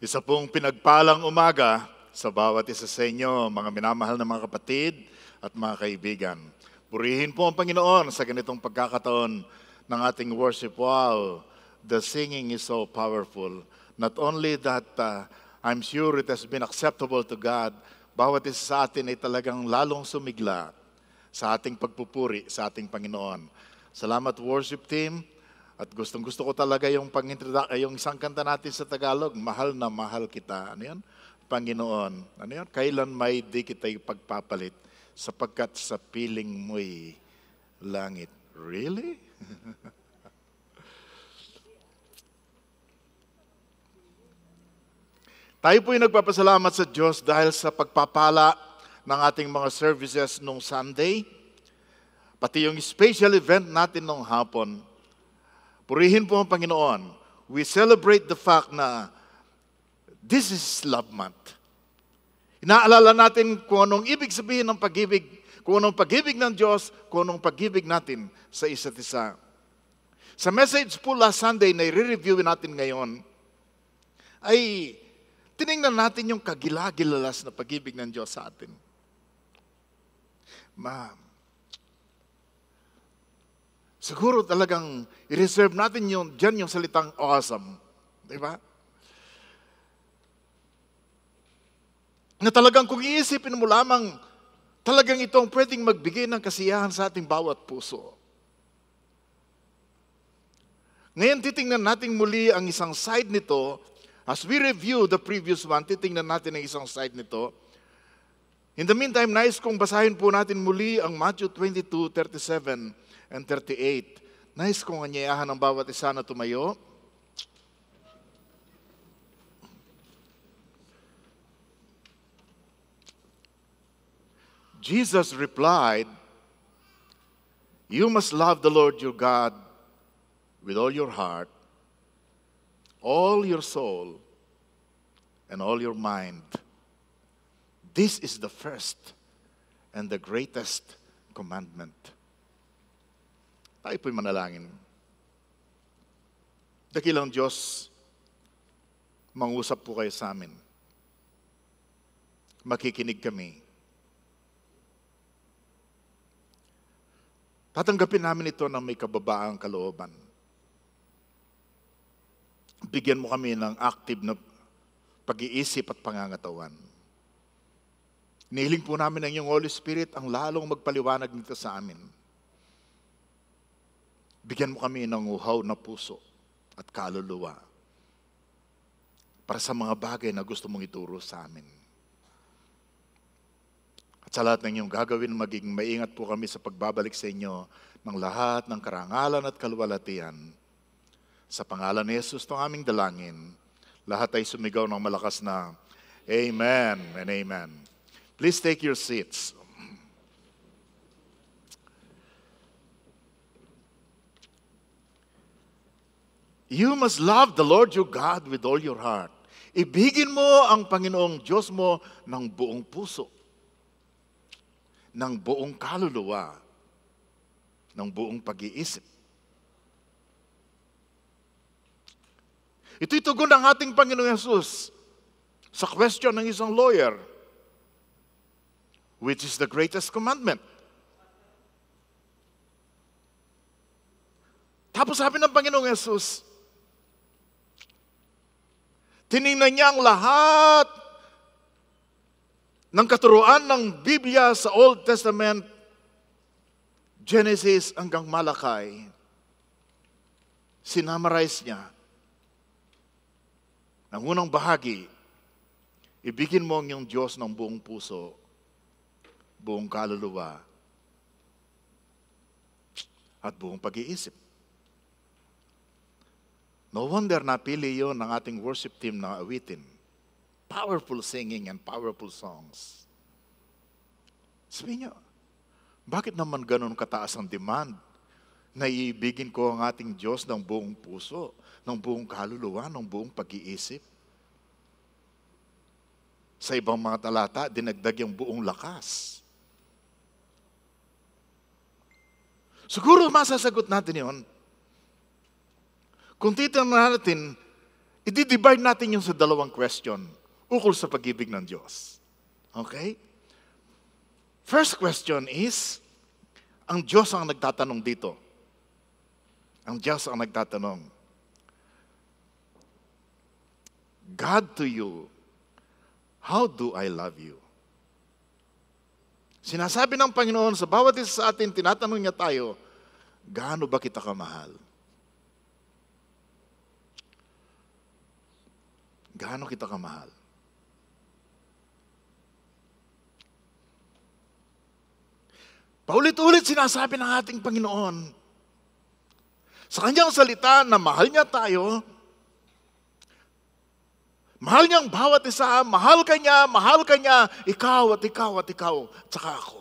Isa pong pinagpalang umaga sa bawat isa sa inyo, mga minamahal na mga kapatid at mga kaibigan. Purihin po ang Panginoon sa ganitong pagkakataon ng ating worship. Wow, the singing is so powerful. Not only that, uh, I'm sure it has been acceptable to God, bawat isa sa atin ay talagang lalong sumigla sa ating pagpupuri sa ating Panginoon. Salamat worship team at gustong gusto ko talaga yung, pang eh, yung isang kanta natin sa Tagalog, Mahal na Mahal Kita. Ano yun? Panginoon. Ano yun? Kailan may di kita'y pagpapalit sapagkat sa piling mo'y langit. Really? Tayo po'y nagpapasalamat sa Diyos dahil sa pagpapala ng ating mga services nung Sunday, pati yung special event natin nung hapon, Purihin po ang Panginoon. We celebrate the fact na this is love month. Inaalala natin kung anong ibig sabihin ng pag-ibig, kung anong pag-ibig ng Diyos, kung anong pag-ibig natin sa isa't isa. Sa message po last Sunday na i-review natin ngayon, ay tiningnan natin yung kagilagilalas na pag-ibig ng Diyos sa atin. Ma'am, Siguro talagang i-reserve natin yung, dyan yung salitang awesome. Di ba? Na talagang kung iisipin mo lamang, talagang ito ang pwedeng magbigay ng kasiyahan sa ating bawat puso. Ngayon, titingnan natin muli ang isang side nito. As we review the previous one, titingnan natin ang isang side nito. In the meantime, nice kong basahin po natin muli ang Matthew 22, 37 and 38. Nais kong anyayahan ang bawat isa na tumayo. Jesus replied, You must love the Lord your God with all your heart, all your soul, and all your mind. This is the first and the greatest commandment. Tayo po'y manalangin. Dakilang Diyos, mangusap po kayo sa amin. Makikinig kami. Tatanggapin namin ito ng may kababaang kalooban. Bigyan mo kami ng active na pag-iisip at pangangatawan. Nihiling po namin ang iyong Holy Spirit ang lalong magpaliwanag nito sa amin Bigyan mo kami ng uhaw na puso at kaluluwa para sa mga bagay na gusto mong ituro sa amin. At sa lahat ng inyong gagawin, maging maingat po kami sa pagbabalik sa inyo ng lahat ng karangalan at kaluwalatian. Sa pangalan ni Jesus ng aming dalangin, lahat ay sumigaw ng malakas na Amen and Amen. Please take your seats. You must love the Lord your God with all your heart. Ibigin mo ang Panginoong Diyos mo ng buong puso, ng buong kaluluwa, ng buong pag-iisip. Ito'y tugon ng ating Panginoong Yesus sa question ng isang lawyer, which is the greatest commandment. Tapos sabi ng Panginoong Yesus, Tiningnan niya ang lahat ng katuruan ng Biblia sa Old Testament, Genesis hanggang Malakay. Sinamarize niya ng unang bahagi, ibigin mo ang iyong Diyos ng buong puso, buong kaluluwa, at buong pag-iisip. No wonder napili yon ng ating worship team na awitin. Powerful singing and powerful songs. Sabi niyo, bakit naman ganun kataas ang demand? Naiibigin ko ang ating Diyos ng buong puso, ng buong kaluluwa, ng buong pag-iisip. Sa ibang mga talata, dinagdag yung buong lakas. Siguro masasagot natin yon kung titignan natin, i-divide natin yung sa dalawang question ukol sa pag-ibig ng Diyos. Okay? First question is, ang Diyos ang nagtatanong dito. Ang Diyos ang nagtatanong. God to you, how do I love you? Sinasabi ng Panginoon sa bawat isa sa atin, tinatanong niya tayo, gaano ba kita kamahal? Gaano kita kamahal? Paulit-ulit sinasabi ng ating Panginoon sa kanyang salita na mahal niya tayo, mahal niyang bawat isa, mahal ka niya, mahal ka niya, ikaw at ikaw at ikaw, tsaka ako.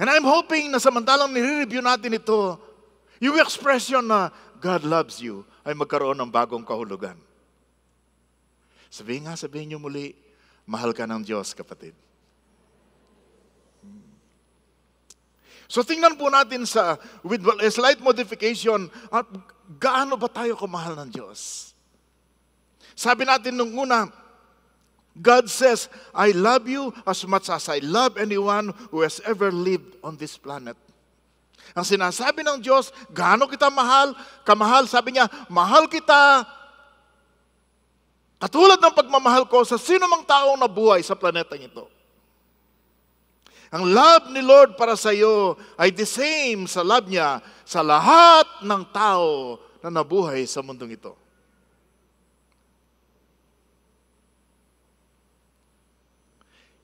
And I'm hoping na samantalang nire-review natin ito, yung expression na God loves you ay magkaroon ng bagong kahulugan. Sabihin nga, sabihin niyo muli, mahal ka ng Diyos, kapatid. So tingnan po natin sa, with a slight modification, at gaano ba tayo kumahal ng Diyos? Sabi natin nung una, God says, I love you as much as I love anyone who has ever lived on this planet. Ang sinasabi ng Diyos, gaano kita mahal, kamahal, sabi niya, mahal kita katulad ng pagmamahal ko sa sino mang taong nabuhay sa planetang ito. Ang love ni Lord para sa iyo ay the same sa love niya sa lahat ng tao na nabuhay sa mundong ito.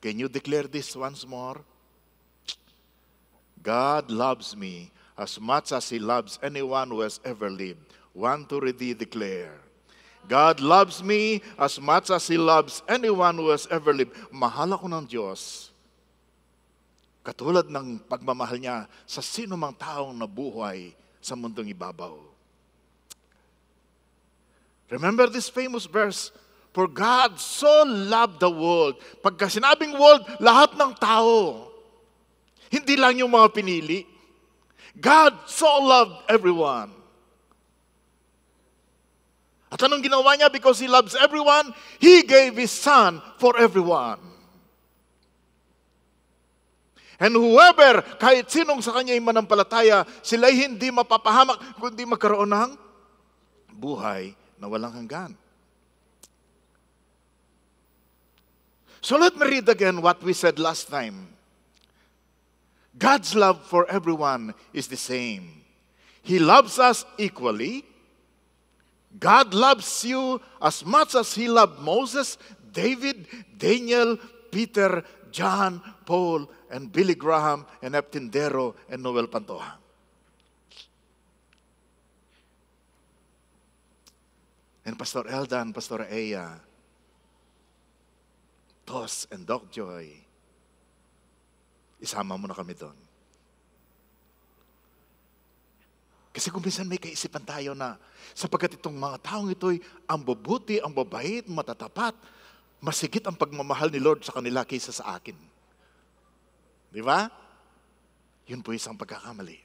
Can you declare this once more? God loves me as much as he loves anyone who has ever lived. Want to really declare. God loves me as much as He loves anyone who has ever lived. Mahal ako ng Diyos. Katulad ng pagmamahal niya sa sino mang taong nabuhay sa mundong ibabaw. Remember this famous verse, For God so loved the world. Pagka sinabing world, lahat ng tao. Hindi lang yung mga pinili. God so loved everyone. At anong ginawa niya? Because He loves everyone, He gave His Son for everyone. And whoever, kahit sinong sa kanya manampalataya, sila'y hindi mapapahamak, kundi magkaroon ng buhay na walang hanggan. So let me read again what we said last time. God's love for everyone is the same. He loves us equally. God loves you as much as He loved Moses, David, Daniel, Peter, John, Paul, and Billy Graham, and Eptindero, and Noel Pantoja. And Pastor Eldan, Pastor Aya, Tos, and Doc Joy Isama mo na kami doon. Kasi kung minsan may kaisipan tayo na sapagkat itong mga taong ito'y ang babuti, ang babait, matatapat, masigit ang pagmamahal ni Lord sa kanila kaysa sa akin. Di ba? Yun po isang pagkakamali.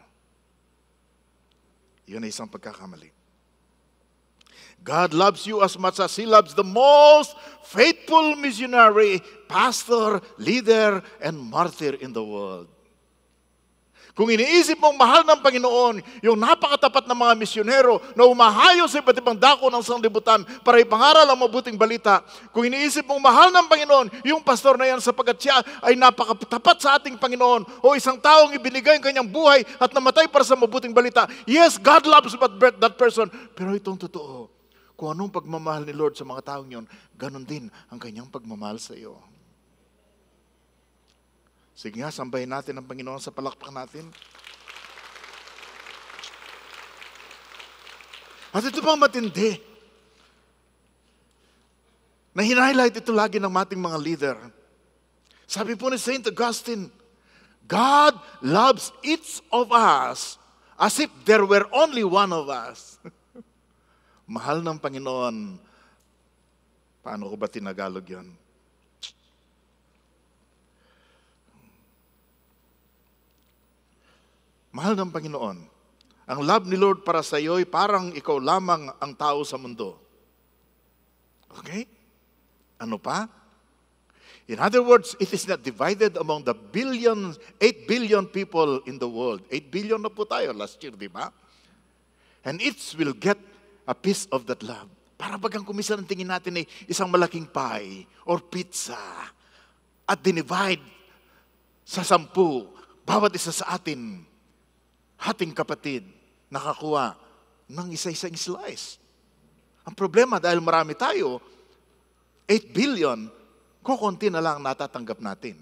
Yun ay isang pagkakamali. God loves you as much as He loves the most faithful missionary, pastor, leader, and martyr in the world. Kung iniisip mong mahal ng Panginoon, yung napakatapat ng mga misyonero na umahayo sa iba't ibang dako ng sanglibutan para ipangaral ang mabuting balita, kung iniisip mong mahal ng Panginoon, yung pastor na yan sapagkat siya ay napakatapat sa ating Panginoon o isang taong ibinigay ang kanyang buhay at namatay para sa mabuting balita, yes, God loves that person, pero itong totoo, kung anong pagmamahal ni Lord sa mga taong yon, ganun din ang kanyang pagmamahal sa iyo. Sige nga, sambahin natin ang Panginoon sa palakpak natin. At ito pang matindi. Na hinighlight ito lagi ng mating mga leader. Sabi po ni St. Augustine, God loves each of us as if there were only one of us. mahal ng Panginoon. Paano ko ba tinagalog yan? Mahal ng Panginoon. Ang love ni Lord para sa iyo ay parang ikaw lamang ang tao sa mundo. Okay? Ano pa? In other words, it is not divided among the billion, 8 billion people in the world. 8 billion na po tayo last year, di ba? And it will get a piece of that love. Para bagang kumisa ang tingin natin ay isang malaking pie or pizza at dinivide sa sampu, bawat isa sa atin, hating kapatid, nakakuha ng isa-isang slice. Ang problema dahil marami tayo, 8 billion, kukunti na lang natatanggap natin.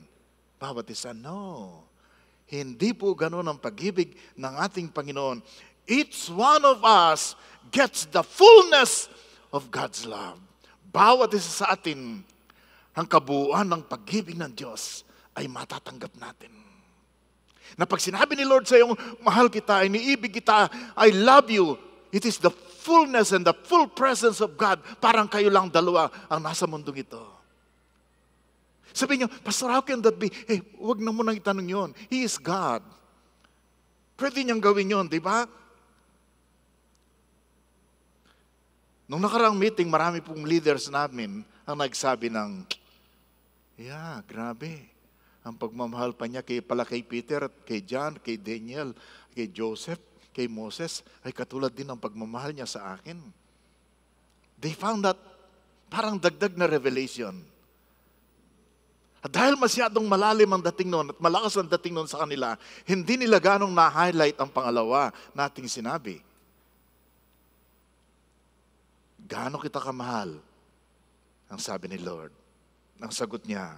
Bawat isa, no. Hindi po ganun ang pag ng ating Panginoon each one of us gets the fullness of God's love. Bawat isa sa atin, ang kabuuan ng pag-ibig ng Diyos ay matatanggap natin. Na pag sinabi ni Lord sa iyong, mahal kita, iniibig kita, I love you, it is the fullness and the full presence of God. Parang kayo lang dalawa ang nasa mundong ito. Sabi niyo, Pastor, how can that be? Eh, hey, wag na mo nang itanong yon. He is God. Pwede niyang gawin yon, di ba? Nung nakarang meeting, marami pong leaders namin ang nagsabi ng, yeah, grabe. Ang pagmamahal pa niya kay, pala kay Peter, kay John, kay Daniel, kay Joseph, kay Moses, ay katulad din ng pagmamahal niya sa akin. They found that parang dagdag na revelation. At dahil masyadong malalim ang dating noon at malakas ang dating noon sa kanila, hindi nila ganong na-highlight ang pangalawa nating sinabi Gaano kita kamahal? Ang sabi ni Lord. Ang sagot niya,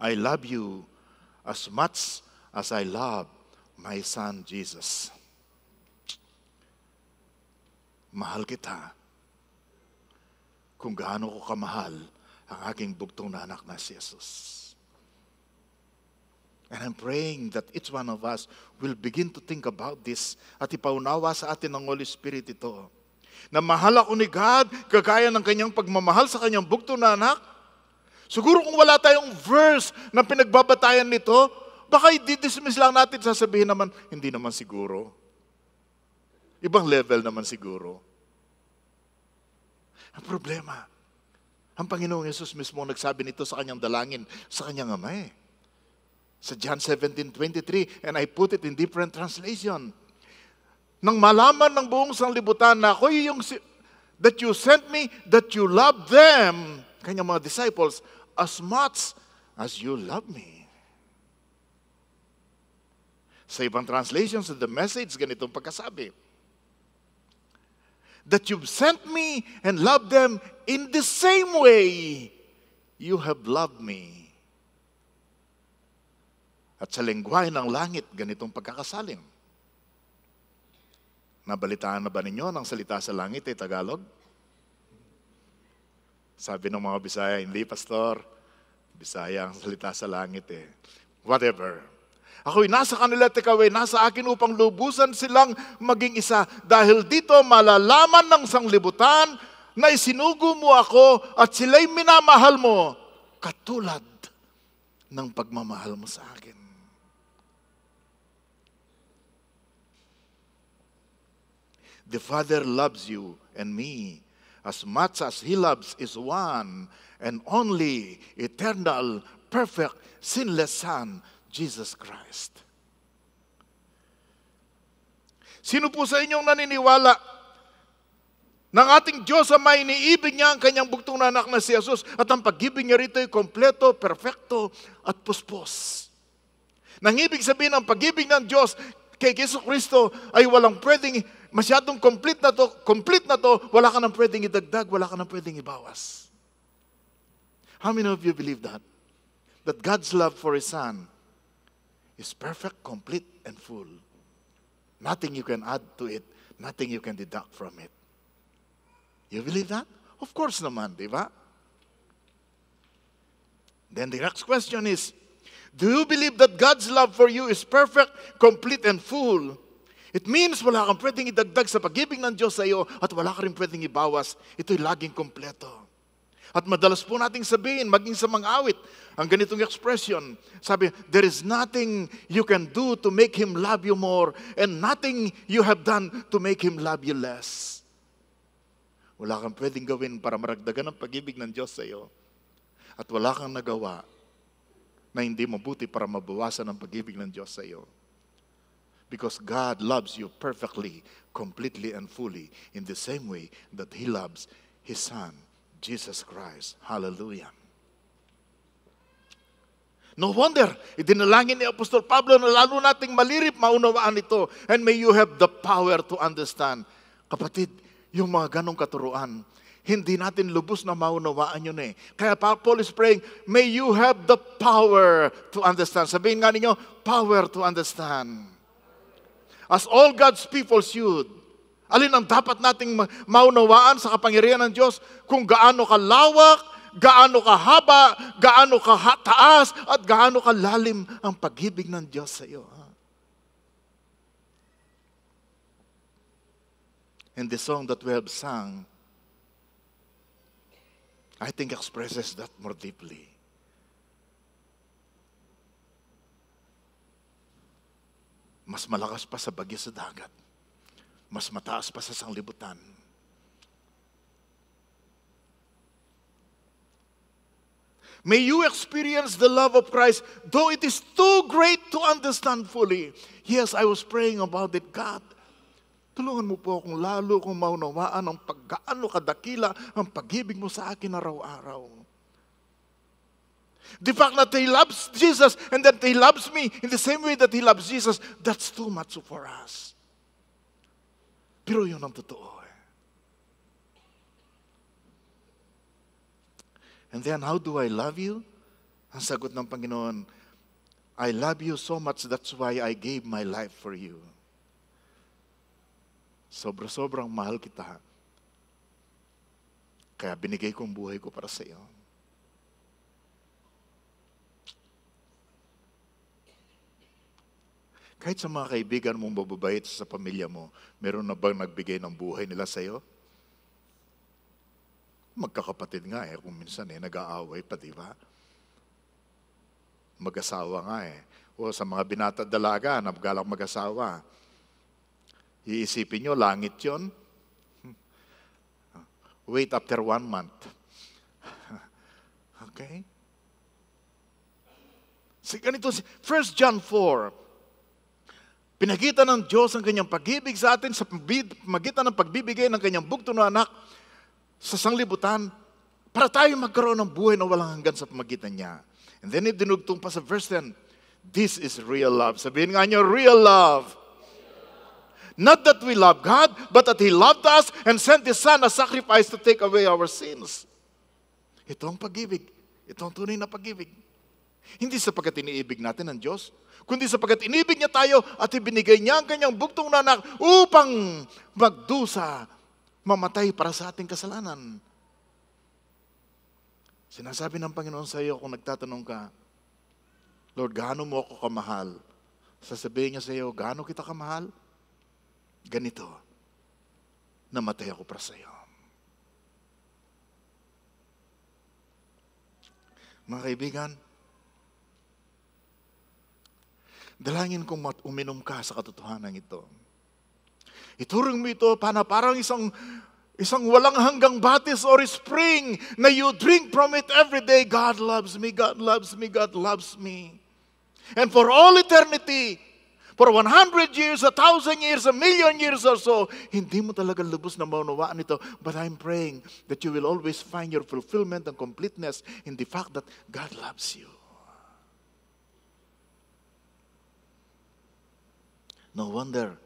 I love you as much as I love my son Jesus. Mahal kita kung gaano ko kamahal ang aking bugtong na anak na si Jesus. And I'm praying that each one of us will begin to think about this at ipaunawa sa atin ng Holy Spirit ito na mahal ako ni God, kagaya ng kanyang pagmamahal sa kanyang bugto na anak? Siguro kung wala tayong verse na pinagbabatayan nito, baka i-dismiss lang natin, sasabihin naman, hindi naman siguro. Ibang level naman siguro. Ang problema, ang Panginoong Yesus mismo nagsabi nito sa kanyang dalangin, sa kanyang ama eh. Sa John 17, 23, and I put it in different translation nang malaman ng buong sanlibutan na ako yung si- that you sent me, that you love them, kanyang mga disciples, as much as you love me. Sa ibang translations of the message, ganitong pagkasabi, that you've sent me and loved them in the same way you have loved me. At sa lengguay ng langit, ganitong pagkakasaling Nabalitaan na ba ninyo ng salita sa langit ay eh, Tagalog? Sabi ng mga Bisaya, hindi pastor, Bisaya ang salita sa langit eh. Whatever. Ako'y nasa kanila at ikaw nasa akin upang lubusan silang maging isa dahil dito malalaman ng sanglibutan na isinugo mo ako at sila'y minamahal mo katulad ng pagmamahal mo sa akin. The Father loves you and me as much as He loves His one and only eternal, perfect, sinless Son, Jesus Christ. Sino po sa inyong naniniwala ng ating Diyos may iniibig niya ang kanyang bugtong na anak na si Jesus at ang pag-ibig niya rito ay kompleto, perfecto at puspos. Nang ibig sabihin, ang pag-ibig ng Diyos kay Jesus Kristo ay walang pwedeng masyadong complete na to, complete na to, wala ka nang pwedeng idagdag, wala ka nang pwedeng ibawas. How many of you believe that? That God's love for His Son is perfect, complete, and full. Nothing you can add to it. Nothing you can deduct from it. You believe that? Of course naman, di ba? Then the next question is, do you believe that God's love for you is perfect, complete, and full? It means wala kang pwedeng idagdag sa pag-ibig ng Diyos sa iyo at wala ka rin pwedeng ibawas. Ito'y laging kompleto. At madalas po nating sabihin, maging sa mga awit, ang ganitong expression, sabi, there is nothing you can do to make Him love you more and nothing you have done to make Him love you less. Wala kang pwedeng gawin para maragdagan ang pag-ibig ng Diyos sa iyo. At wala kang nagawa na hindi mabuti para mabawasan ang pag-ibig ng Diyos sa iyo because God loves you perfectly, completely, and fully in the same way that He loves His Son, Jesus Christ. Hallelujah. No wonder, idinalangin ni Apostol Pablo na lalo nating malirip maunawaan ito and may you have the power to understand. Kapatid, yung mga ganong katuruan, hindi natin lubos na maunawaan yun eh. Kaya Paul is praying, may you have the power to understand. Sabihin nga ninyo, power to understand as all God's people should. Alin ang dapat nating maunawaan sa kapangyarihan ng Diyos? Kung gaano kalawak, gaano kahaba, gaano ka taas, at gaano kalalim ang pag-ibig ng Diyos sa iyo. Ha? And the song that we have sung, I think expresses that more deeply. Mas malakas pa sa bagyo sa dagat. Mas mataas pa sa sanglibutan. May you experience the love of Christ, though it is too great to understand fully. Yes, I was praying about it. God, tulungan mo po akong lalo kong maunawaan ang pagkaano kadakila ang pag mo sa akin araw-araw. The fact that he loves Jesus and that he loves me in the same way that he loves Jesus, that's too much for us. Pero yun ang totoo. Eh. And then, how do I love you? Ang sagot ng Panginoon, I love you so much, that's why I gave my life for you. Sobra-sobrang mahal kita. Kaya binigay kong buhay ko para sa iyo. Kahit sa mga kaibigan mong bababait sa pamilya mo, meron na bang nagbigay ng buhay nila sa iyo? Magkakapatid nga eh, kung minsan eh, nag-aaway pa, di ba? Mag-asawa nga eh. O sa mga binata dalaga, nabgalak mag-asawa. Iisipin nyo, langit yon. Wait after one month. okay? Si ganito, 1 John 4, Pinakita ng Diyos ang kanyang pag-ibig sa atin sa magitan ng pagbibigay ng kanyang bugto na anak sa sanglibutan para tayo magkaroon ng buhay na walang hanggan sa pamagitan niya. And then idinugtong pa sa verse 10, this is real love. Sabihin nga niyo, real love. Not that we love God, but that He loved us and sent His Son as sacrifice to take away our sins. Ito ang pag-ibig. Ito ang tunay na pag-ibig. Hindi sapagkat iniibig natin ang Diyos, kundi sapagkat inibig niya tayo at ibinigay niya ang kanyang buktong na anak upang magdusa, mamatay para sa ating kasalanan. Sinasabi ng Panginoon sa iyo kung nagtatanong ka, Lord, gaano mo ako kamahal? Sasabihin niya sa iyo, gaano kita kamahal? Ganito, namatay ako para sa iyo. Mga kaibigan, Dalangin kong mat- uminom ka sa katotohanan ito. Ituring mo ito para parang isang Isang walang hanggang batis or spring na you drink from it every day. God loves me, God loves me, God loves me. And for all eternity, for 100 years, 1,000 years, a million years or so, hindi mo talaga lubos na maunawaan ito. But I'm praying that you will always find your fulfillment and completeness in the fact that God loves you. No wonder.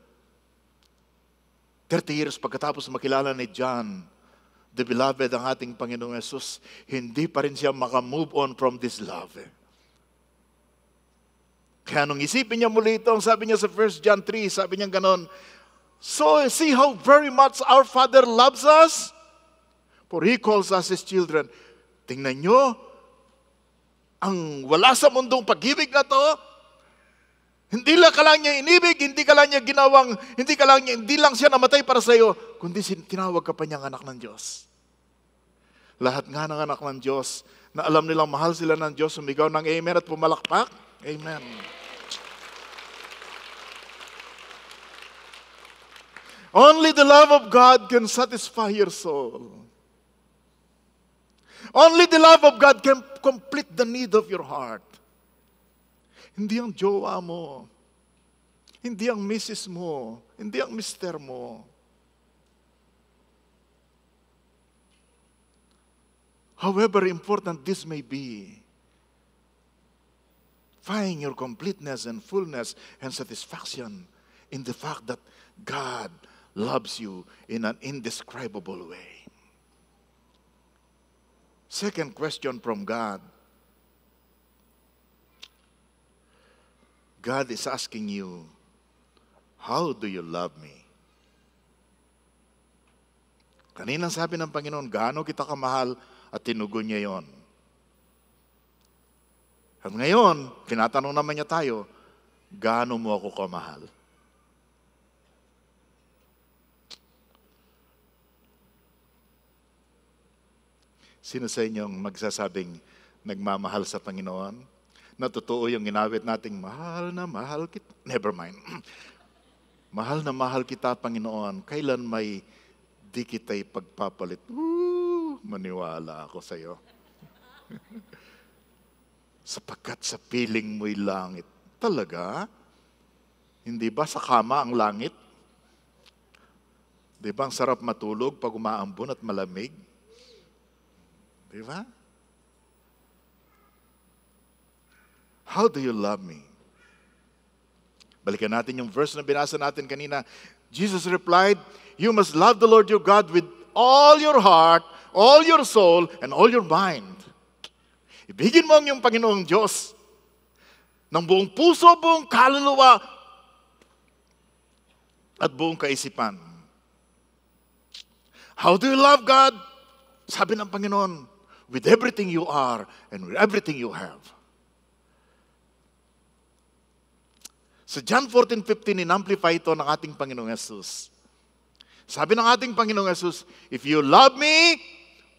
30 years pagkatapos makilala ni John, the beloved ang ating Panginoong Yesus, hindi pa rin siya makamove on from this love. Kaya nung isipin niya muli ito, ang sabi niya sa 1 John 3, sabi niya ganon, So see how very much our Father loves us, for He calls us His children. Tingnan niyo, ang wala sa mundong pag-ibig na to, hindi lang ka lang niya inibig, hindi ka lang niya ginawang, hindi ka lang niya, hindi lang siya namatay para sa iyo, kundi tinawag ka pa niyang anak ng Diyos. Lahat nga ng anak ng Diyos, na alam nilang mahal sila ng Diyos, sumigaw ng Amen at pumalakpak. Amen. Only the love of God can satisfy your soul. Only the love of God can complete the need of your heart. Hindi ang jowa mo. Hindi ang misis mo. Hindi ang mister mo. However important this may be, find your completeness and fullness and satisfaction in the fact that God loves you in an indescribable way. Second question from God God is asking you, How do you love me? Kaninang sabi ng Panginoon, gaano kita kamahal at tinugon niya yon. At ngayon, tinatanong naman niya tayo, gaano mo ako kamahal? Sino sa inyo ang magsasabing nagmamahal sa Panginoon? na totoo yung ginawit nating mahal na mahal kita. Never mind. mahal na mahal kita, Panginoon, kailan may di kita'y pagpapalit. Woo! Maniwala ako sa iyo. Sapagkat sa piling mo'y langit. Talaga? Hindi ba sa kama ang langit? Di ba ang sarap matulog pag umaambon at malamig? Di ba? How do you love me? Balikan natin yung verse na binasa natin kanina. Jesus replied, You must love the Lord your God with all your heart, all your soul, and all your mind. Ibigin mo ang iyong Panginoong Diyos ng buong puso, buong kaluluwa, at buong kaisipan. How do you love God? Sabi ng Panginoon, with everything you are and with everything you have. Sa so John 14:15 inamplify ito ng ating Panginoong Hesus. Sabi ng ating Panginoong Hesus, if you love me,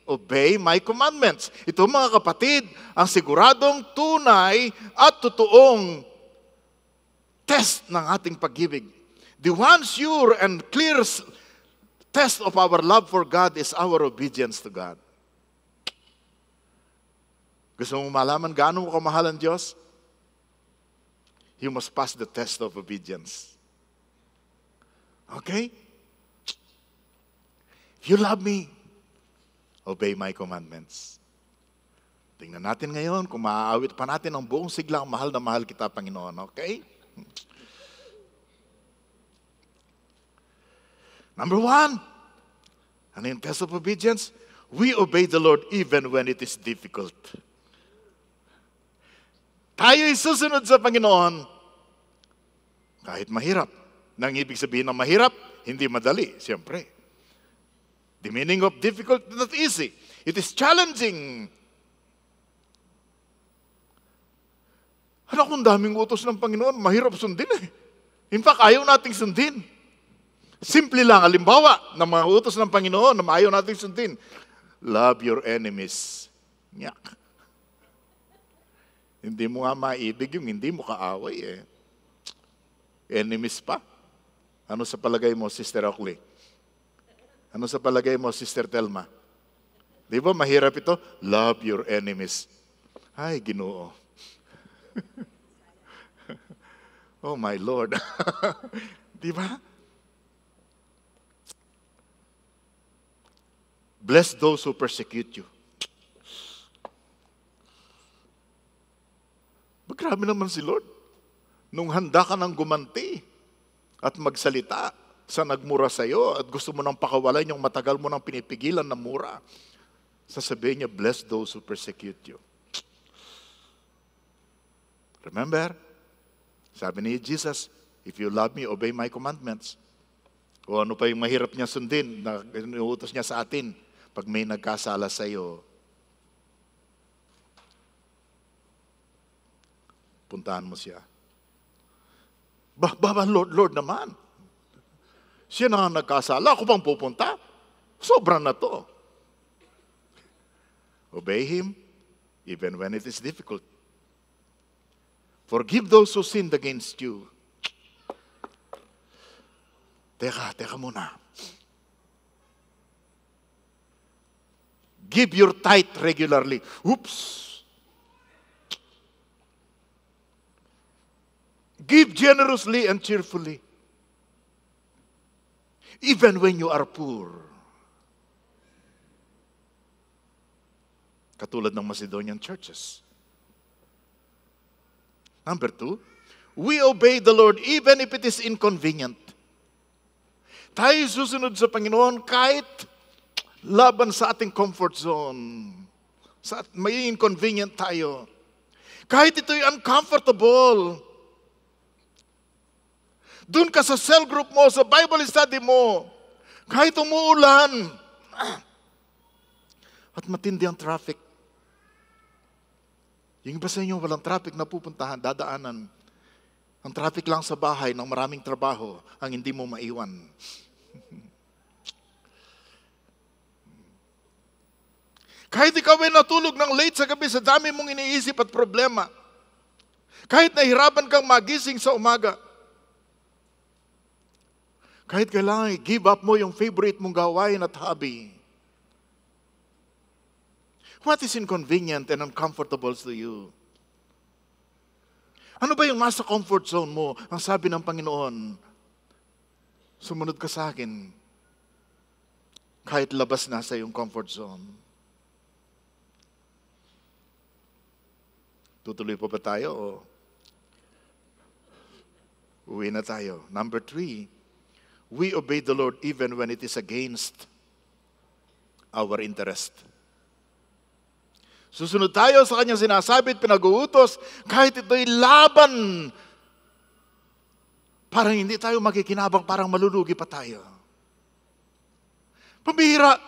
obey my commandments. Ito mga kapatid, ang siguradong tunay at totoong test ng ating pag The one sure and clear test of our love for God is our obedience to God. Gusto mong malaman gaano mo kamahal ang Diyos? you must pass the test of obedience. Okay? If you love me, obey my commandments. Tingnan natin ngayon kung maaawit pa natin ang buong siglang mahal na mahal kita, Panginoon. Okay? Number one, an in test of obedience, we obey the Lord even when it is difficult. tayo ay susunod sa Panginoon kahit mahirap. Nang ibig sabihin ng mahirap, hindi madali, siyempre. The meaning of difficult not easy. It is challenging. Ano kung daming utos ng Panginoon, mahirap sundin eh. In fact, ayaw nating sundin. Simple lang, halimbawa, ng mga utos ng Panginoon na ayaw nating sundin. Love your enemies. Nyak. Hindi mo nga maibig yung hindi mo kaaway eh. Enemies pa. Ano sa palagay mo, Sister Oakley? Ano sa palagay mo, Sister Telma? Di ba mahirap ito? Love your enemies. Ay, ginoo. oh my Lord. Di ba? Bless those who persecute you. Grabe naman si Lord. Nung handa ka ng gumanti at magsalita sa nagmura sa iyo at gusto mo nang pakawalan yung matagal mo nang pinipigilan na mura, sasabihin niya, bless those who persecute you. Remember, sabi ni Jesus, if you love me, obey my commandments. O ano pa yung mahirap niya sundin na inuutos niya sa atin pag may nagkasala sa iyo, puntahan mo siya. Ba, ba, ba Lord, Lord naman. Siya na nagkasala, ako pang pupunta. Sobra na to. Obey Him even when it is difficult. Forgive those who sinned against you. Teka, teka muna. Give your tithe regularly. Oops! Give generously and cheerfully. Even when you are poor. Katulad ng Macedonian churches. Number two, we obey the Lord even if it is inconvenient. Tayo susunod sa Panginoon kahit laban sa ating comfort zone. Sa, may inconvenient tayo. Kahit ito'y uncomfortable, doon ka sa cell group mo, sa Bible study mo. Kahit umuulan. At matindi ang traffic. Yung iba sa inyo, walang traffic na pupuntahan, dadaanan. Ang traffic lang sa bahay ng maraming trabaho ang hindi mo maiwan. Kahit ikaw ay natulog ng late sa gabi sa dami mong iniisip at problema. Kahit nahirapan kang magising sa umaga. Kahit kailangan i-give up mo yung favorite mong gawain at hobby. What is inconvenient and uncomfortable to you? Ano ba yung nasa comfort zone mo? Ang sabi ng Panginoon, sumunod ka sa akin kahit labas na sa iyong comfort zone. Tutuloy pa ba tayo o uwi na tayo? Number three, we obey the Lord even when it is against our interest. Susunod tayo sa kanyang sinasabit, pinag-uutos, kahit ito'y laban. Parang hindi tayo magkikinabang, parang malulugi pa tayo. Pambihira,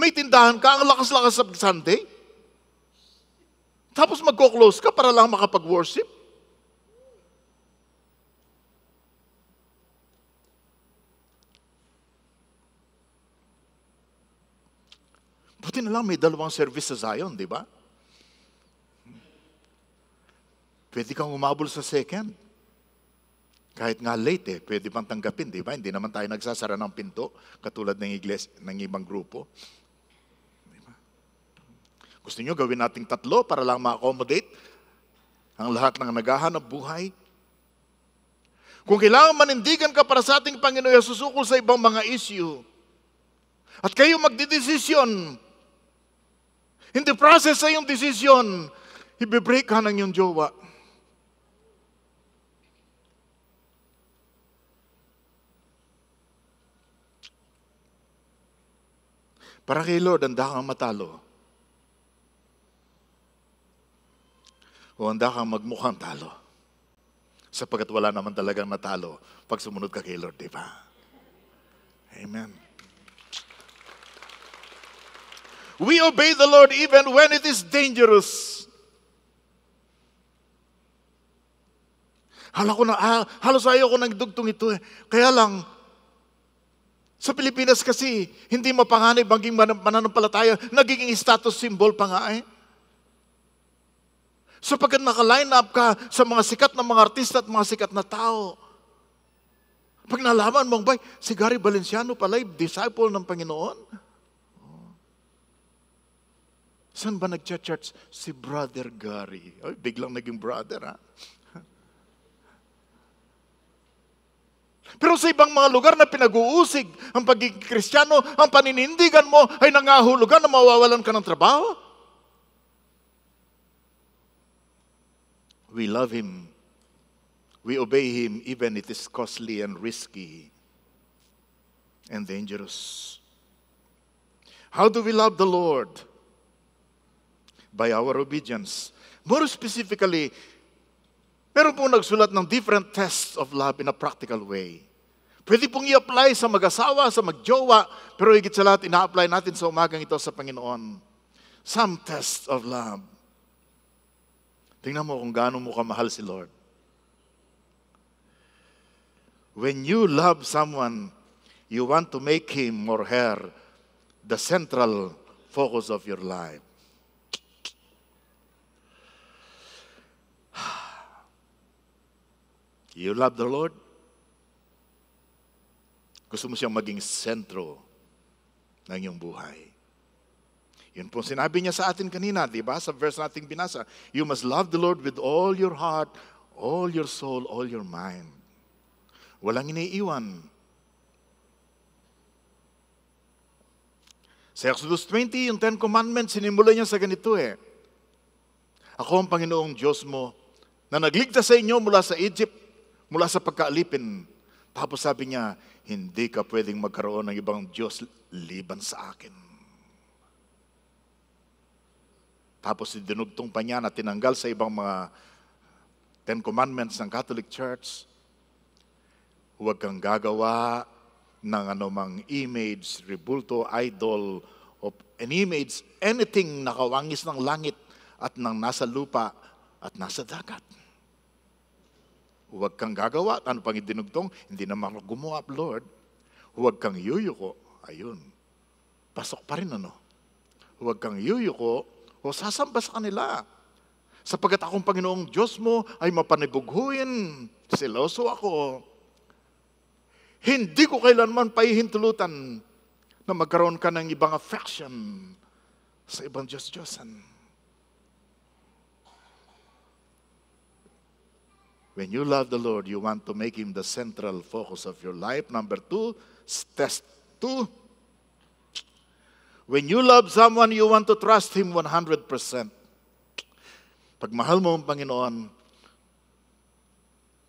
may tindahan ka, ang lakas-lakas sa Sunday. Tapos magko-close ka para lang makapag-worship. Buti na lang may dalawang service sa Zion, di ba? Pwede kang umabol sa second. Kahit nga late eh, pwede pang tanggapin, di ba? Hindi naman tayo nagsasara ng pinto, katulad ng, igles, ng ibang grupo. Diba? Gusto nyo gawin nating tatlo para lang ma-accommodate ang lahat ng naghahanap buhay kung kailangan manindigan ka para sa ating Panginoon Yesus ukol sa ibang mga issue, at kayo magdidesisyon In the process sa iyong desisyon, ibibreak ka ng iyong jowa. Para kay Lord, handa kang matalo. O handa kang magmukhang talo. Sapagat wala naman talagang natalo pag sumunod ka kay Lord, di ba? Amen. We obey the Lord even when it is dangerous. Hala ko na, ah, halos ayaw ko ng dugtong ito eh. Kaya lang, sa Pilipinas kasi, hindi mapanganib maging mananampalataya, nagiging status symbol pa nga eh. Sapagkat so, naka-line up ka sa mga sikat na mga artista at mga sikat na tao. Pag nalaman mong, bay, si Gary Valenciano pala, disciple ng Panginoon. Saan ba nag-church? Si Brother Gary. Ay, biglang naging brother, ha? Pero sa ibang mga lugar na pinag-uusig ang pagiging kristyano, ang paninindigan mo ay nangahulugan na mawawalan ka ng trabaho. We love Him. We obey Him even if it is costly and risky and dangerous. How do we love the Lord? by our obedience. More specifically, meron pong nagsulat ng different tests of love in a practical way. Pwede pong i-apply sa mag-asawa, sa mag-jowa, pero higit sa lahat, ina-apply natin sa umagang ito sa Panginoon. Some tests of love. Tingnan mo kung gaano mo kamahal si Lord. When you love someone, you want to make him or her the central focus of your life. You love the Lord? Gusto mo siyang maging sentro ng iyong buhay. Yun po sinabi niya sa atin kanina, di ba? Sa verse nating binasa, You must love the Lord with all your heart, all your soul, all your mind. Walang iniiwan. Sa Exodus 20, yung Ten Commandments, sinimula niya sa ganito eh. Ako ang Panginoong Diyos mo na nagligtas sa inyo mula sa Egypt mula sa pagkaalipin. Tapos sabi niya, hindi ka pwedeng magkaroon ng ibang Diyos liban sa akin. Tapos dinugtong pa niya na tinanggal sa ibang mga Ten Commandments ng Catholic Church. Huwag kang gagawa ng anumang image, rebulto, idol, of an image, anything na kawangis ng langit at ng nasa lupa at nasa dagat. Huwag kang gagawa. Ano pang idinugtong? Hindi naman gumawa, Lord. Huwag kang yuyuko. Ayun. Pasok pa rin ano. Huwag kang yuyuko o sasamba sa kanila. Sapagat akong Panginoong Diyos mo ay mapanibughuin. Seloso ako. Hindi ko kailanman paihintulutan na magkaroon ka ng ibang affection sa ibang Diyos-Diyosan. When you love the Lord, you want to make Him the central focus of your life. Number two, test two. When you love someone, you want to trust Him 100%. Pag mahal mo ang Panginoon,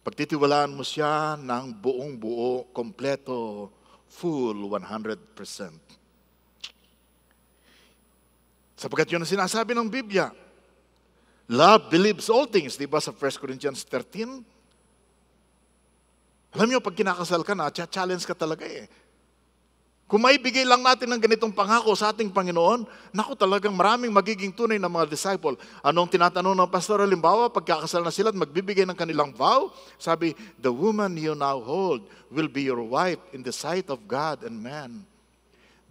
pagtitiwalaan mo siya ng buong buo, kompleto, full 100%. Sapagkat yun ang sinasabi ng Biblia. Love believes all things, di ba sa 1 Corinthians 13? Alam niyo, pag kinakasal ka na, challenge ka talaga eh. Kung maibigay lang natin ng ganitong pangako sa ating Panginoon, naku talagang maraming magiging tunay na mga disciple. Anong tinatanong ng pastor? Halimbawa, pagkakasal na sila at magbibigay ng kanilang vow, sabi, the woman you now hold will be your wife in the sight of God and man.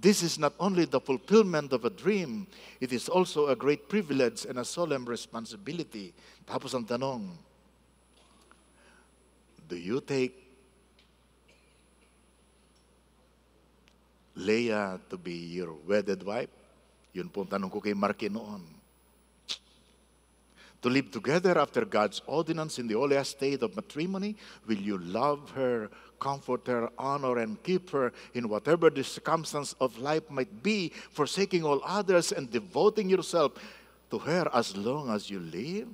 This is not only the fulfillment of a dream, it is also a great privilege and a solemn responsibility. Tapos ang tanong, do you take Leah to be your wedded wife? Yun po ang tanong ko kay Marky noon. To live together after God's ordinance in the holy state of matrimony, will you love her comforter, honor, and keeper in whatever the circumstance of life might be, forsaking all others and devoting yourself to her as long as you live?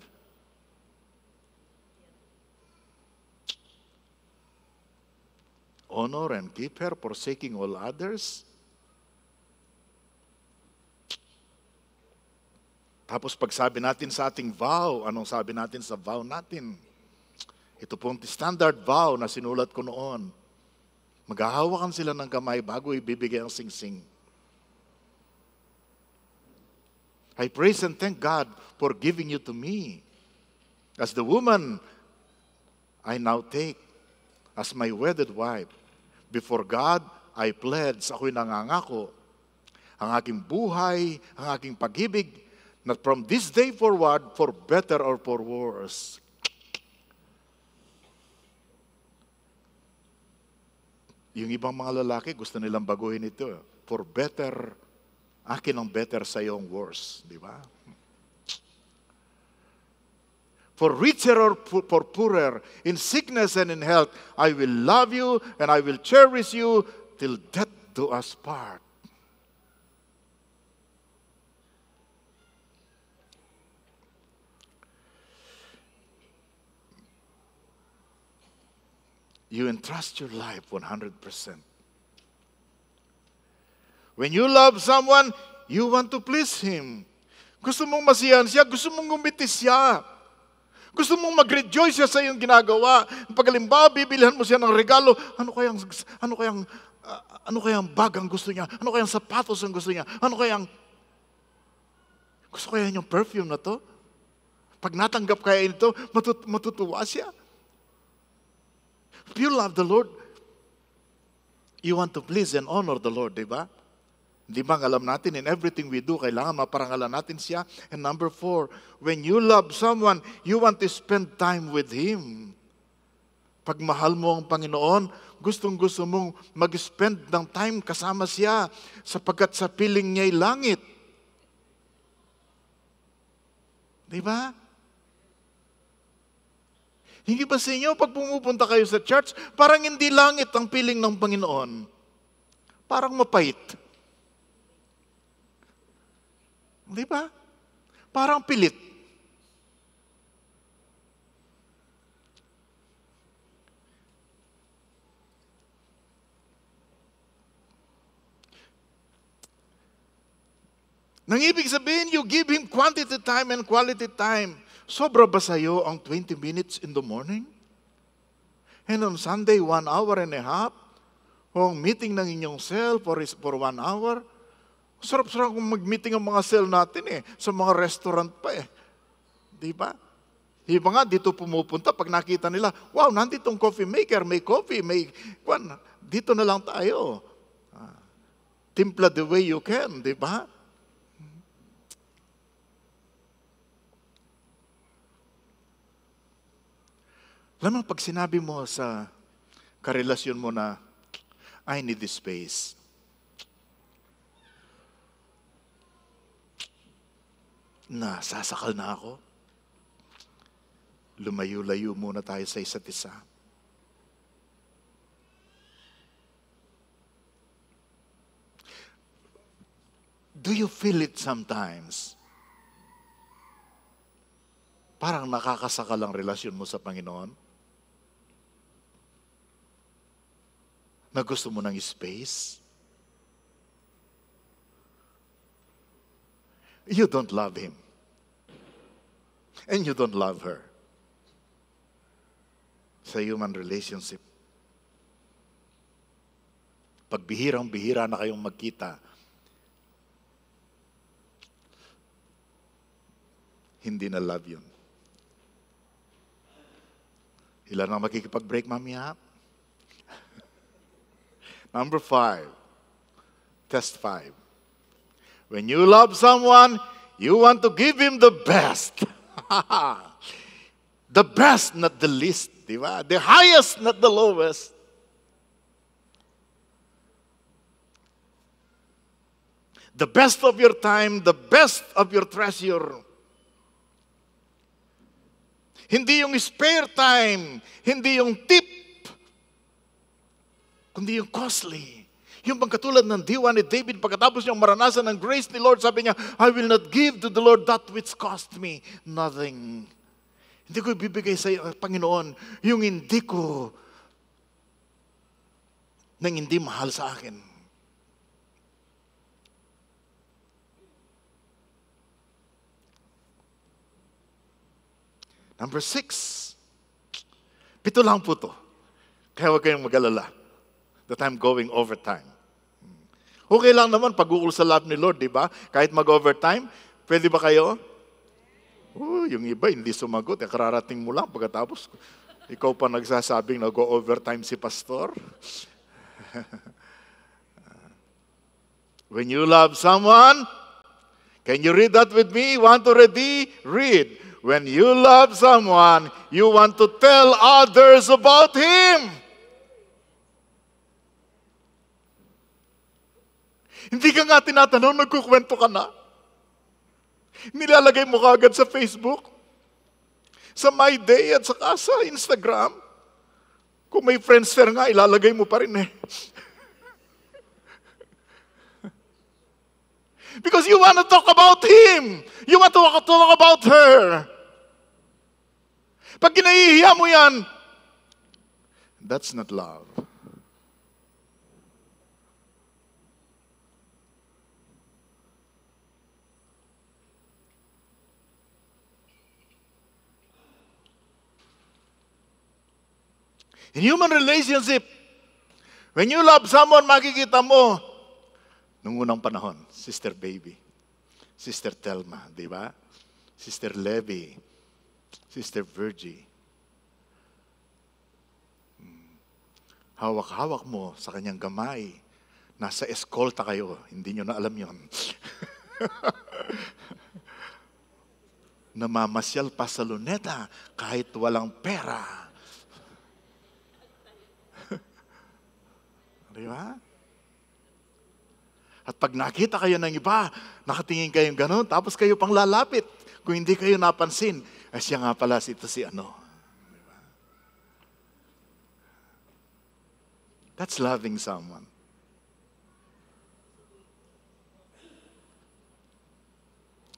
Honor and keep her, forsaking all others? Tapos pagsabi natin sa ating vow, anong sabi natin sa vow natin? Ito po standard vow na sinulat ko noon. Maghahawakan sila ng kamay bago ibibigay ang singsing. I praise and thank God for giving you to me. As the woman I now take as my wedded wife, before God, I pledge, ako'y nangangako, ang aking buhay, ang aking pag-ibig, not from this day forward, for better or for worse, Yung ibang mga lalaki, gusto nilang baguhin ito. Eh. For better, akin ang better sa iyong worse. Di ba? For richer or for poorer, in sickness and in health, I will love you and I will cherish you till death do us part. you entrust your life 100%. When you love someone, you want to please him. Gusto mong masiyahan siya, gusto mong gumitis siya. Gusto mong mag-rejoice siya sa iyong ginagawa. Pagalimbawa, bibilihan mo siya ng regalo. Ano kayang, ano kayang, uh, ano kayang bag ang gusto niya? Ano kayang sapatos ang gusto niya? Ano kayang, gusto kaya yung perfume na to? Pag natanggap kaya ito, matut- matutuwa siya. If you love the Lord, you want to please and honor the Lord, di ba? Di ba alam natin, in everything we do, kailangan maparangalan natin siya. And number four, when you love someone, you want to spend time with Him. Pag mahal mo ang Panginoon, gustong-gusto mong mag-spend ng time kasama siya sapagkat sa piling niya'y langit. Di ba? Hindi ba sa inyo, pag pumupunta kayo sa church, parang hindi langit ang piling ng Panginoon. Parang mapait. Di ba? Parang pilit. Nang ibig sabihin, you give Him quantity time and quality time. Sobra ba sa'yo ang 20 minutes in the morning? And on Sunday, one hour and a half? O ang meeting ng inyong cell for, for one hour? Sarap-sarap kung mag-meeting ang mga cell natin eh, sa mga restaurant pa eh. Di ba? Di ba nga, dito pumupunta pag nakita nila, wow, nandito ang coffee maker, may coffee, may, kwan, dito na lang tayo. Ah, timpla the way you can, di ba? Alam mo, pag sinabi mo sa karelasyon mo na, I need this space. Na sasakal na ako. Lumayo-layo muna tayo sa isa't isa. Do you feel it sometimes? Parang nakakasakal ang relasyon mo sa Panginoon? na gusto mo ng space? You don't love him. And you don't love her. Sa human relationship, pag bihirang-bihira na kayong magkita, hindi na love yun. Ilan ang makikipag-break mamaya? Number five, test five. When you love someone, you want to give him the best. the best, not the least, di The highest, not the lowest. The best of your time, the best of your treasure. Hindi yung spare time, hindi yung tip kundi yung costly. Yung bang katulad ng diwa ni David, pagkatapos niyang maranasan ng grace ni Lord, sabi niya, I will not give to the Lord that which cost me nothing. Hindi ko ibibigay sa eh, Panginoon, yung hindi ko nang hindi mahal sa akin. Number six, pito lang po to. Kaya huwag kayong mag-alala that I'm going overtime. Okay lang naman, pagukol sa love ni Lord, di ba? Kahit mag-overtime, pwede ba kayo? Oh, yung iba, hindi sumagot. Eh, kararating mo lang pagkatapos. Ikaw pa nagsasabing nag-overtime si pastor. When you love someone, can you read that with me? Want to ready? Read. When you love someone, you want to tell others about Him. Hindi ka nga tinatanong, nagkukwento ka na. Nilalagay mo kagad sa Facebook, sa My Day at saka sa Instagram. Kung may friends fair nga, ilalagay mo pa rin eh. Because you want to talk about him. You want to talk about her. Pag kinahihiya mo yan, that's not love. In human relationship, when you love someone, makikita mo, nung unang panahon, Sister Baby, Sister Telma, di ba? Sister Levy, Sister Virgie. Hmm. Hawak-hawak mo sa kanyang gamay. Nasa eskolta kayo. Hindi nyo na alam yon. Namamasyal pa sa luneta kahit walang pera. Di ba? At pag nakita kayo ng iba, nakatingin kayong ganun, tapos kayo pang lalapit. Kung hindi kayo napansin, ay eh, siya nga pala si ito si ano. That's loving someone.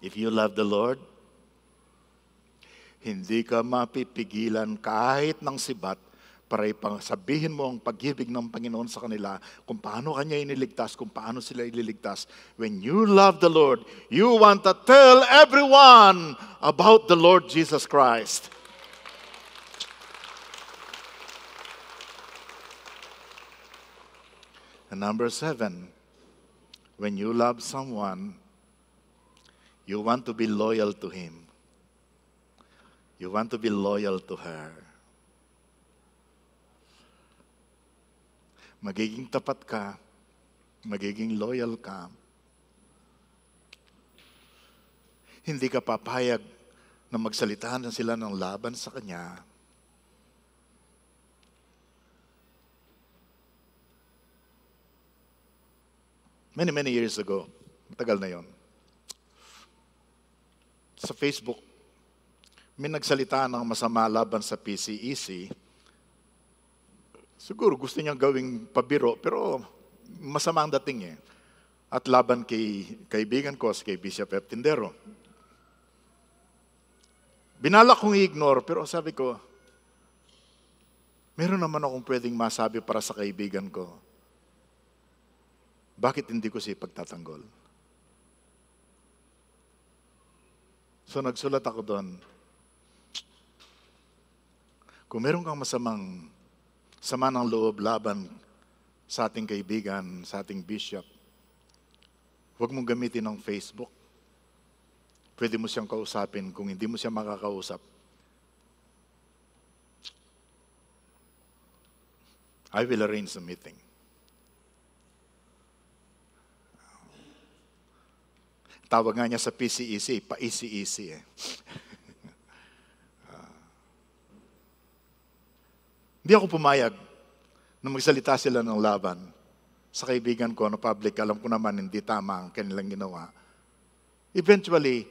If you love the Lord, hindi ka mapipigilan kahit ng sibat para ipangsabihin mo ang pag-ibig ng Panginoon sa kanila, kung paano kanya iniligtas, kung paano sila ililigtas. When you love the Lord, you want to tell everyone about the Lord Jesus Christ. And number seven, when you love someone, you want to be loyal to him. You want to be loyal to her. Magiging tapat ka, magiging loyal ka. Hindi ka papayag na magsalitahan na sila ng laban sa kanya. Many, many years ago, matagal na yon, sa Facebook, may nagsalita ng masama laban sa PCEC e Siguro gusto niyang gawing pabiro, pero masama ang dating niya. Eh. At laban kay kaibigan ko, kay Bishop F. Tindero. Binala kong i-ignore, pero sabi ko, meron naman akong pwedeng masabi para sa kaibigan ko. Bakit hindi ko siya ipagtatanggol? So nagsulat ako doon, kung meron kang masamang sama ng loob laban sa ating kaibigan, sa ating bishop, huwag mong gamitin ang Facebook. Pwede mo siyang kausapin kung hindi mo siya makakausap. I will arrange a meeting. Tawag nga niya sa PCEC, pa-ECEC e eh. Hindi ako pumayag na magsalita sila ng laban sa kaibigan ko na ano, public. Alam ko naman hindi tama ang kanilang ginawa. Eventually,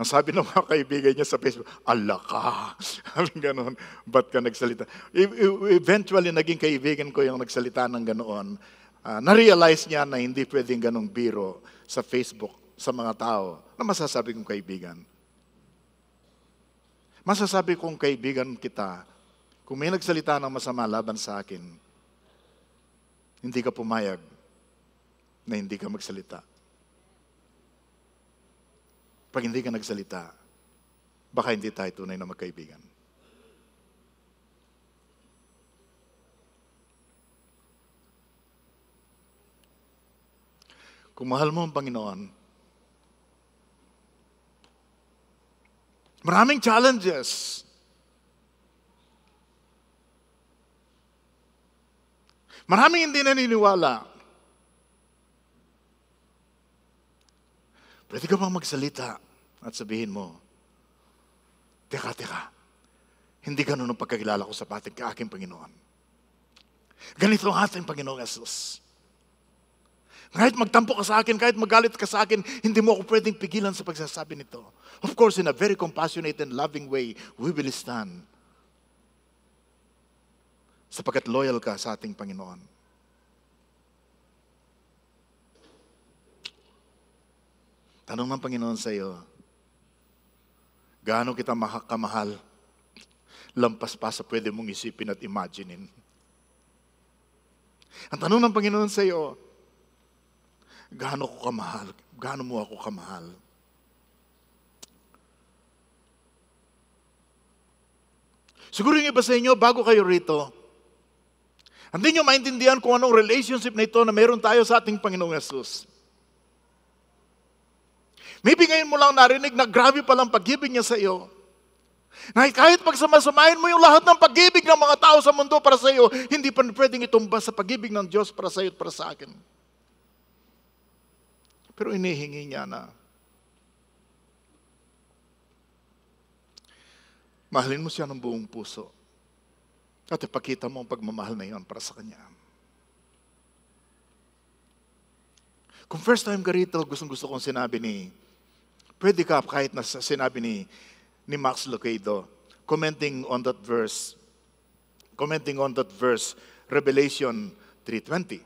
ang sabi ng mga kaibigan niya sa Facebook, Allah ka! Sabi ganoon, ba't ka nagsalita? E, e, eventually, naging kaibigan ko yung nagsalita ng ganoon. Uh, na-realize niya na hindi pwedeng ganong biro sa Facebook sa mga tao na masasabi kong kaibigan. Masasabi kong kaibigan kita kung may nagsalita ng masama laban sa akin, hindi ka pumayag na hindi ka magsalita. Pag hindi ka nagsalita, baka hindi tayo tunay na magkaibigan. Kung mahal mo ang Panginoon, maraming challenges Maraming hindi naniniwala. Pwede ka bang magsalita at sabihin mo, Teka, teka, hindi ganun ang pagkakilala ko sa patig ka aking Panginoon. Ganito ang ating Panginoong Asus. Kahit magtampo ka sa akin, kahit magalit ka sa akin, hindi mo ako pwedeng pigilan sa pagsasabi nito. Of course, in a very compassionate and loving way, we will stand sapagkat loyal ka sa ating Panginoon. Tanong ng Panginoon sa iyo, gaano kita mahakamahal? lampas pa sa pwede mong isipin at imaginein. Ang tanong ng Panginoon sa iyo, gaano ko kamahal? Gaano mo ako kamahal? Siguro yung iba sa inyo, bago kayo rito, hindi nyo maintindihan kung anong relationship na ito na meron tayo sa ating Panginoong Yesus. Maybe ngayon mo lang narinig na grabe palang pag-ibig niya sa iyo. Na kahit pagsamasamahin mo yung lahat ng pag-ibig ng mga tao sa mundo para sa iyo, hindi pa pwedeng itumba sa pag-ibig ng Diyos para sa iyo at para sa akin. Pero inihingi niya na, mahalin mo siya ng buong puso. At ipakita mo ang pagmamahal na iyon para sa Kanya. Kung first time ka rito, gustong gusto kong sinabi ni, pwede ka kahit na sinabi ni, ni Max Lucado, commenting on that verse, commenting on that verse, Revelation 3.20.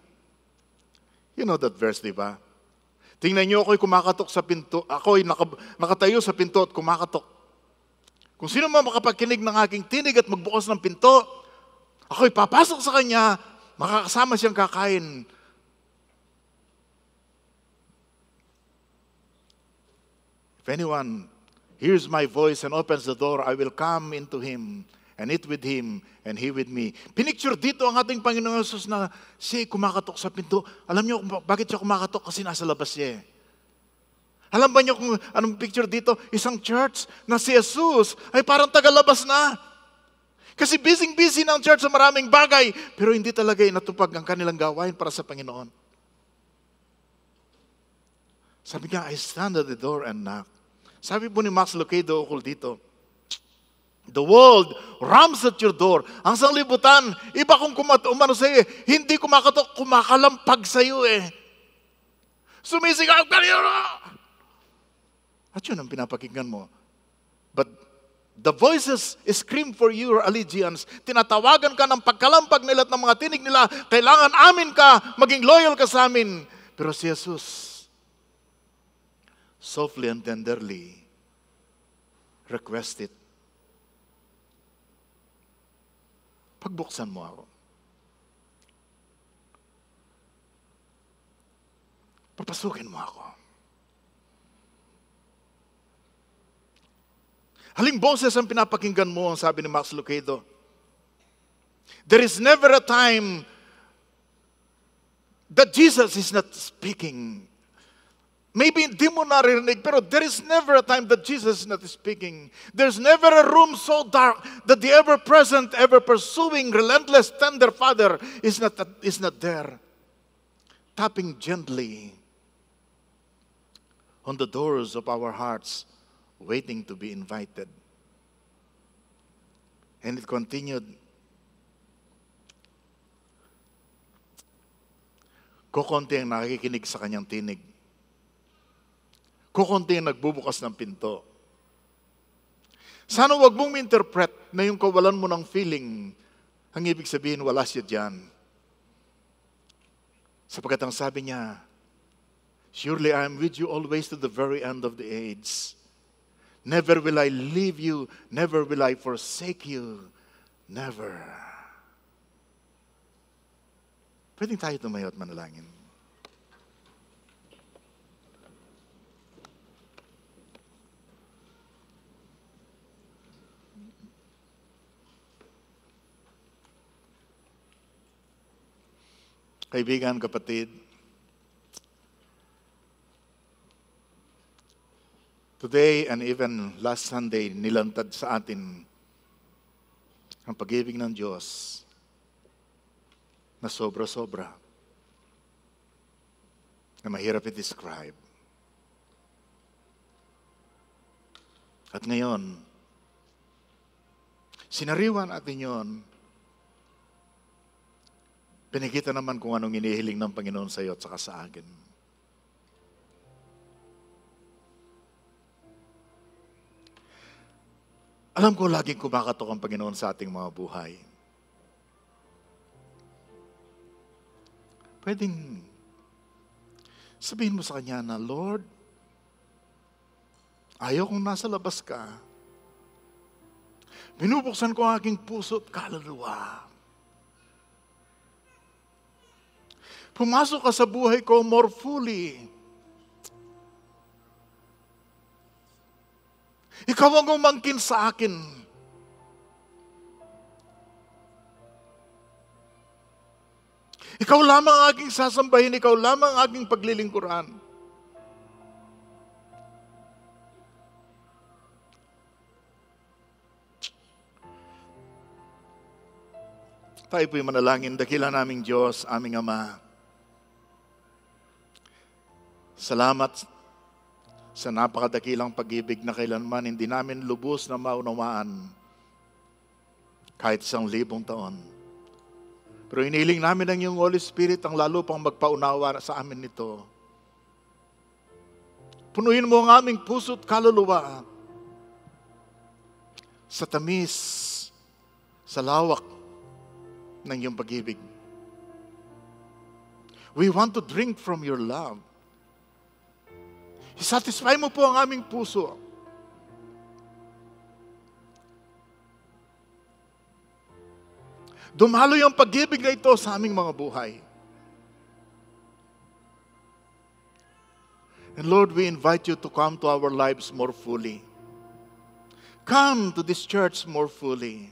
You know that verse, di ba? Tingnan niyo ako'y kumakatok sa pinto, ako'y nakatayo sa pinto at kumakatok. Kung sino man makapakinig ng aking tinig at magbukas ng pinto, ako'y papasok sa kanya, makakasama siyang kakain. If anyone hears my voice and opens the door, I will come into him and eat with him and he with me. Pinicture dito ang ating Panginoong Yesus na siya kumakatok sa pinto. Alam niyo bakit siya kumakatok? Kasi nasa labas siya. Eh. Alam ba niyo kung anong picture dito? Isang church na si Jesus ay parang tagalabas na. Kasi busy-busy ng church sa maraming bagay, pero hindi talaga inatupag ang kanilang gawain para sa Panginoon. Sabi nga, I stand at the door and knock. Sabi po ni Max Lucado ukol dito, The world rams at your door. Ang sanglibutan, iba kung kumat umano sa iyo, eh. hindi kumakatok, kumakalampag sa iyo eh. Sumisigaw ka niyo! At yun ang pinapakinggan mo. But The voices scream for your allegiance. Tinatawagan ka ng pagkalampag nila at ng mga tinig nila. Kailangan amin ka, maging loyal ka sa amin. Pero si Jesus, softly and tenderly, requested, Pagbuksan mo ako. Papasukin mo ako. Haling boses ang pinapakinggan mo, ang sabi ni Max Lucado. There is never a time that Jesus is not speaking. Maybe hindi mo naririnig, pero there is never a time that Jesus is not speaking. There's never a room so dark that the ever-present, ever-pursuing, relentless, tender Father is not, is not there. Tapping gently on the doors of our hearts waiting to be invited. And it continued. Kukunti ang nakikinig sa kanyang tinig. Kukunti ang nagbubukas ng pinto. Sana wag mong interpret na yung kawalan mo ng feeling, ang ibig sabihin, wala siya dyan. Sapagkat ang sabi niya, Surely I am with you always to the very end of the age. Never will I leave you. Never will I forsake you. Never. Pwedeng tayo tumayo at manalangin. Kaibigan, kapatid, Today and even last Sunday, nilantad sa atin ang pag-ibig ng Diyos na sobra-sobra na mahirap i-describe. At ngayon, sinariwan natin yon Pinikita naman kung anong inihiling ng Panginoon sa iyo at saka sa akin. Alam ko laging kumakatok ang Panginoon sa ating mga buhay. Pwedeng sabihin mo sa Kanya na, Lord, ayaw kong nasa labas ka. Binubuksan ko ang aking puso at kaluluwa. Pumasok ka sa buhay ko more fully. Ikaw ang umangkin sa akin. Ikaw lamang ang aking sasambahin, ikaw lamang ang aking paglilingkuran. Tayo po'y manalangin, dakila naming Diyos, aming Ama. Salamat sa napakadakilang pag-ibig na kailanman hindi namin lubos na maunawaan kahit isang libong taon. Pero iniling namin ang iyong Holy Spirit ang lalo pang magpaunawa sa amin nito. Punuin mo ang aming puso at kaluluwa sa tamis, sa lawak ng iyong pag-ibig. We want to drink from your love. Satisfy mo po ang aming puso. Dumalo ang pag-ibig na ito sa aming mga buhay. And Lord, we invite you to come to our lives more fully. Come to this church more fully.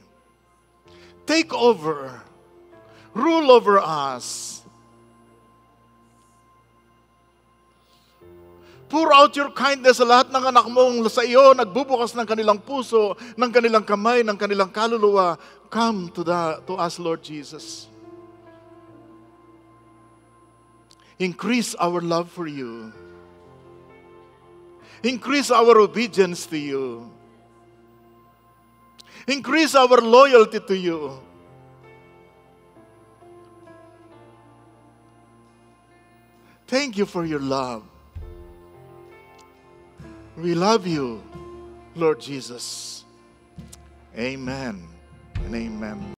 Take over. Rule over us. Pour out your kindness sa lahat ng anak mong sa iyo, nagbubukas ng kanilang puso, ng kanilang kamay, ng kanilang kaluluwa. Come to, the, to us, Lord Jesus. Increase our love for you. Increase our obedience to you. Increase our loyalty to you. Thank you for your love. We love you, Lord Jesus. Amen and amen.